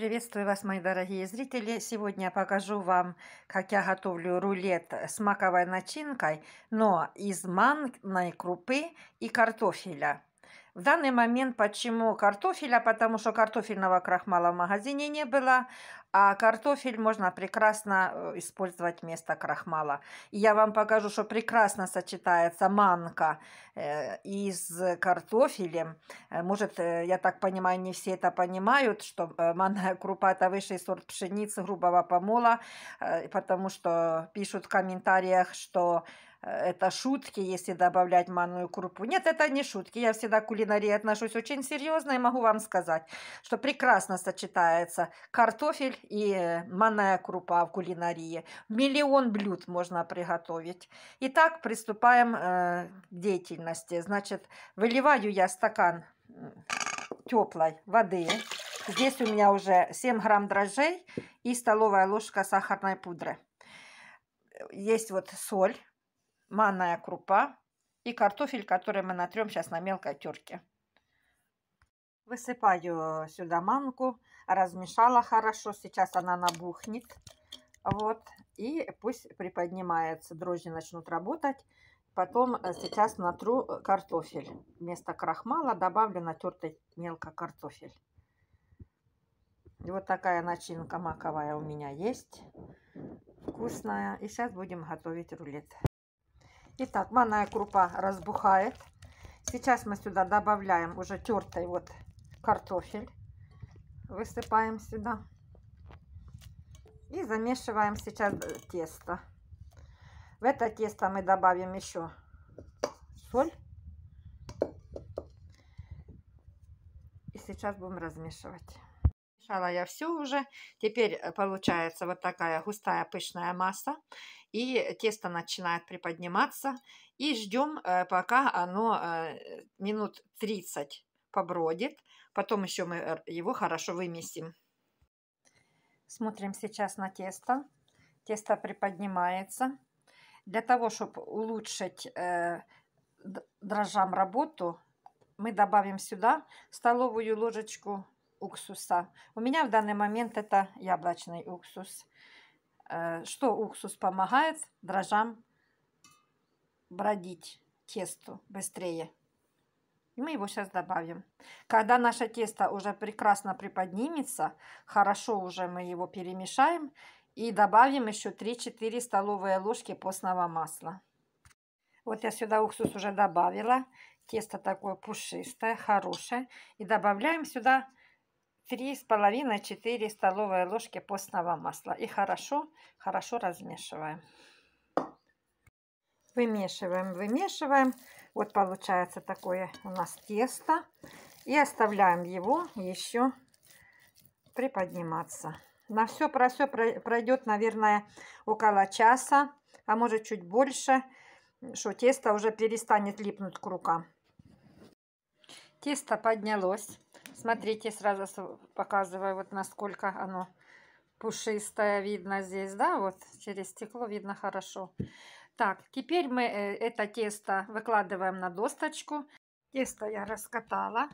Приветствую вас, мои дорогие зрители! Сегодня я покажу вам, как я готовлю рулет с маковой начинкой, но из манной крупы и картофеля. В данный момент почему картофеля? Потому что картофельного крахмала в магазине не было, а картофель можно прекрасно э, использовать вместо крахмала. И я вам покажу, что прекрасно сочетается манка э, из картофелем. Э, может, я так понимаю, не все это понимают, что манная крупа – это высший сорт пшеницы грубого помола, потому что пишут в комментариях, что это шутки, если добавлять манную крупу. Нет, это не шутки. Я всегда к кулинарии отношусь очень серьезно и могу вам сказать, что прекрасно сочетается картофель и манная крупа в кулинарии. Миллион блюд можно приготовить. Итак, приступаем э, к деятельности. Значит, выливаю я стакан теплой воды. Здесь у меня уже 7 грамм дрожжей и столовая ложка сахарной пудры. Есть вот соль, манная крупа и картофель, который мы натрем сейчас на мелкой терке. Высыпаю сюда манку, размешала хорошо, сейчас она набухнет. Вот, и пусть приподнимается, дрожжи начнут работать. Потом э, сейчас натру картофель. Вместо крахмала добавлю натертый мелко картофель. вот такая начинка маковая у меня есть. Вкусная. И сейчас будем готовить рулет. Итак, манная крупа разбухает. Сейчас мы сюда добавляем уже тертый вот картофель. Высыпаем сюда. И замешиваем сейчас тесто. В это тесто мы добавим еще соль. И сейчас будем размешивать. Мешала я все уже. Теперь э, получается вот такая густая пышная масса. И тесто начинает приподниматься. И ждем, э, пока оно э, минут 30 побродит. Потом еще мы э, его хорошо вымесим. Смотрим сейчас на тесто. Тесто приподнимается. Для того, чтобы улучшить э, дрожжам работу, мы добавим сюда столовую ложечку уксуса. У меня в данный момент это яблочный уксус. Э, что уксус помогает дрожжам бродить тесту быстрее. И мы его сейчас добавим. Когда наше тесто уже прекрасно приподнимется, хорошо уже мы его перемешаем и добавим еще 3-4 столовые ложки постного масла. Вот я сюда уксус уже добавила. Тесто такое пушистое, хорошее. И добавляем сюда 3,5-4 столовые ложки постного масла. И хорошо, хорошо размешиваем. Вымешиваем, вымешиваем. Вот получается такое у нас тесто. И оставляем его еще приподниматься. На все про все пройдет, наверное, около часа, а может чуть больше, что тесто уже перестанет липнуть к рукам. Тесто поднялось. Смотрите, сразу показываю, вот насколько оно пушистое видно здесь, да, вот через стекло видно хорошо. Так, теперь мы э, это тесто выкладываем на досточку. Тесто я раскатала.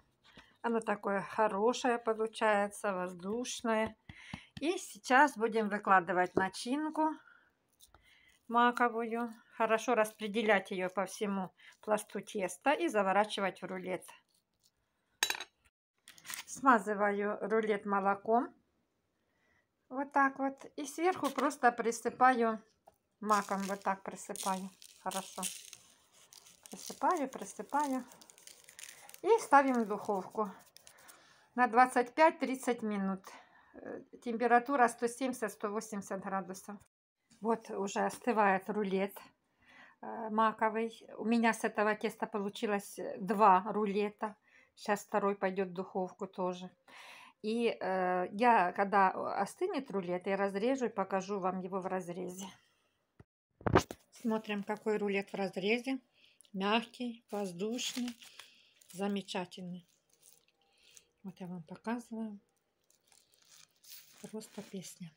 Оно такое хорошее получается, воздушное. И сейчас будем выкладывать начинку маковую. Хорошо распределять ее по всему пласту теста и заворачивать в рулет. Смазываю рулет молоком. Вот так вот. И сверху просто присыпаю Маком вот так присыпаю. Хорошо. Присыпаю, присыпаю. И ставим в духовку на 25-30 минут. Э, температура 170-180 градусов. Вот уже остывает рулет э, маковый. У меня с этого теста получилось два рулета. Сейчас второй пойдет в духовку тоже. И э, я, когда остынет рулет, я разрежу и покажу вам его в разрезе. Смотрим, какой рулет в разрезе. Мягкий, воздушный, замечательный. Вот я вам показываю. Просто песня.